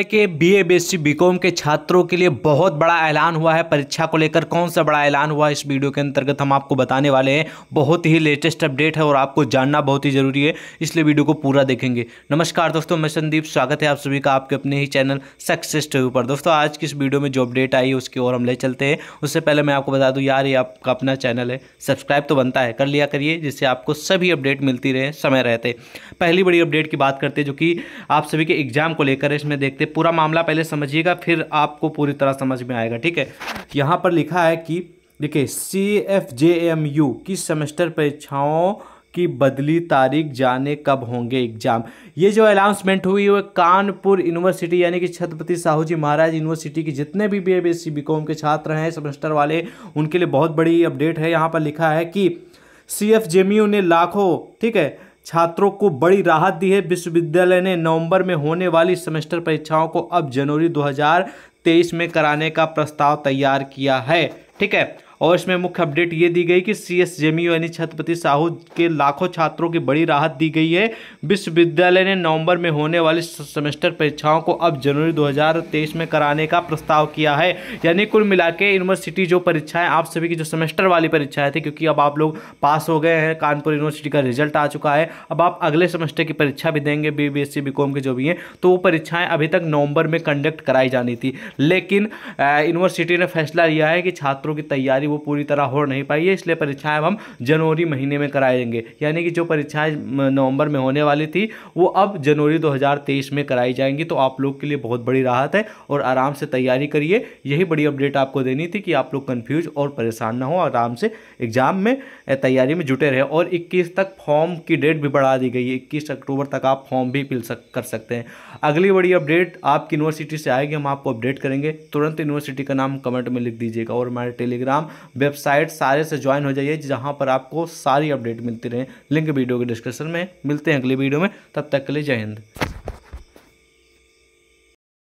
के BA A B के छात्रों के लिए बहुत बड़ा ऐलान हुआ है परीक्षा को लेकर कौन सा बड़ा ऐलान हुआ है इस वीडियो के अंतर्गत हम आपको बताने वाले हैं बहुत ही लेटेस्ट अपडेट है और आपको जानना बहुत ही जरूरी है इसलिए वीडियो को पूरा देखेंगे नमस्कार दोस्तों मैं संदीप स्वागत है आप सभी का आपके अपने ही चैनल सक्सेस टीवी पर दोस्तों आज की इस वीडियो में जो अपडेट आई है उसकी ओर हम ले चलते हैं उससे पहले मैं आपको बता दूँ यार ये आपका अपना चैनल है सब्सक्राइब तो बनता है कर लिया करिए जिससे आपको सभी अपडेट मिलती रहे समय रहते पहली बड़ी अपडेट की बात करते हैं जो कि आप सभी के एग्जाम को लेकर इसमें देखते देखते पूरा मामला पहले समझिएगा फिर आपको पूरी तरह समझ में आएगा ठीक है यहाँ पर लिखा है कि देखिए C F J M U किस सेमेस्टर परीक्षाओं की बदली तारीख जाने कब होंगे एग्जाम ये जो अनाउंसमेंट हुई है कानपुर यूनिवर्सिटी यानी कि छत्रपति साहू जी महाराज यूनिवर्सिटी के जितने भी B A B S C B com के छात्र हैं सेमेस्टर वाले उनके लिए बहुत बड़ी अपडेट है यहाँ पर लिखा है कि C F J M U ने लाखों ठीक है छात्रों को बड़ी राहत दी है विश्वविद्यालय ने नवंबर में होने वाली सेमेस्टर परीक्षाओं को अब जनवरी 2023 में कराने का प्रस्ताव तैयार किया है ठीक है और इसमें मुख्य अपडेट ये दी गई कि सी एस यानी छत्रपति साहू के लाखों छात्रों की बड़ी राहत दी गई है विश्वविद्यालय ने नवंबर में होने वाली सेमेस्टर परीक्षाओं को अब जनवरी 2023 में कराने का प्रस्ताव किया है यानी कुल मिला के यूनिवर्सिटी जो परीक्षाएं आप सभी की जो सेमेस्टर वाली परीक्षाएं थी क्योंकि अब आप लोग पास हो गए हैं कानपुर यूनिवर्सिटी का रिजल्ट आ चुका है अब आप अगले सेमेस्टर की परीक्षा भी देंगे बी बी एस सी की जो भी हैं तो वो परीक्षाएं अभी तक नवंबर में कंडक्ट कराई जानी थी लेकिन यूनिवर्सिटी ने फैसला लिया है कि छात्रों की तैयारी वो पूरी तरह हो नहीं पाई है इसलिए परीक्षाएं हम जनवरी महीने में कराएंगे यानी कि जो परीक्षाएं नवंबर में होने वाली थी वो अब जनवरी 2023 में कराई जाएंगी तो आप लोग के लिए बहुत बड़ी राहत है और आराम से तैयारी करिए यही बड़ी अपडेट आपको देनी थी कि आप लोग कन्फ्यूज और परेशान ना हो आराम से एग्ज़ाम में तैयारी में जुटे रहे और इक्कीस तक फॉर्म की डेट भी बढ़ा दी गई है इक्कीस अक्टूबर तक आप फॉर्म भी फिल कर सकते हैं अगली बड़ी अपडेट आपकी यूनिवर्सिटी से आएगी हम आपको अपडेट करेंगे तुरंत यूनिवर्सिटी का नाम कमेंट में लिख दीजिएगा और हमारे टेलीग्राम वेबसाइट सारे से ज्वाइन हो जाइए जहाँ पर आपको सारी अपडेट मिलती रहे लिंक वीडियो के डिस्क्रिप्शन में मिलते हैं अगले वीडियो में तब तक के लिए जय हिंद